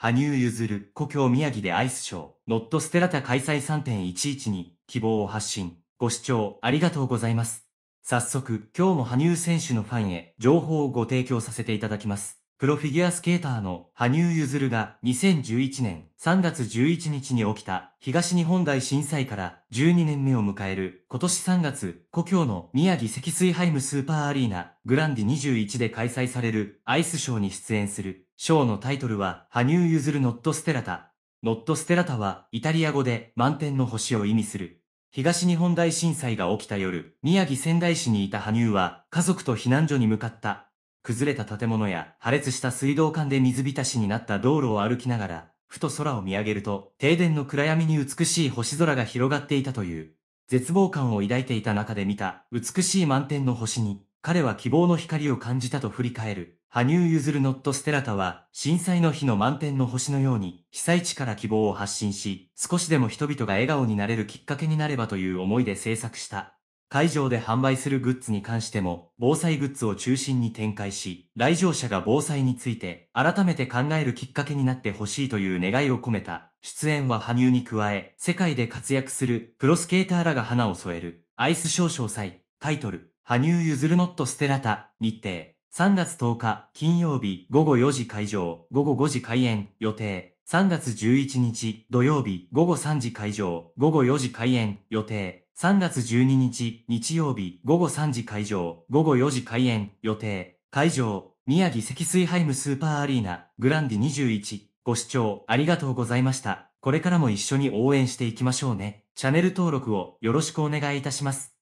羽生結弦、故郷宮城でアイスショー、ノットステラタ開催3.11に希望を発信。ご視聴ありがとうございます。早速、今日も羽生選手のファンへ情報をご提供させていただきます。プロフィギュアスケーターの羽生結弦が2011年3月11日に起きた東日本大震災から12年目を迎える今年3月、故郷の宮城積水ハイムスーパーアリーナグランディ21で開催されるアイスショーに出演する。ショーのタイトルは羽生結弦ノットステラタ。ノットステラタはイタリア語で満点の星を意味する。東日本大震災が起きた夜、宮城仙台市にいた羽生は家族と避難所に向かった。崩れた建物や破裂した水道管で水浸しになった道路を歩きながら、ふと空を見上げると、停電の暗闇に美しい星空が広がっていたという、絶望感を抱いていた中で見た美しい満天の星に、彼は希望の光を感じたと振り返る。羽生譲るノットステラタは、震災の日の満天の星のように、被災地から希望を発信し、少しでも人々が笑顔になれるきっかけになればという思いで制作した。会場で販売するグッズに関しても、防災グッズを中心に展開し、来場者が防災について改めて考えるきっかけになってほしいという願いを込めた、出演は羽生に加え、世界で活躍するプロスケーターらが花を添える、アイスショー詳細、タイトル、羽生譲るノットステラタ、日程、3月10日金曜日午後4時会場、午後5時開演予定。3月11日土曜日午後3時会場、午後4時開演予定。3月12日日曜日午後3時会場、午後4時開演予定、会場、宮城積水ハイムスーパーアリーナ、グランディ21、ご視聴ありがとうございました。これからも一緒に応援していきましょうね。チャンネル登録をよろしくお願いいたします。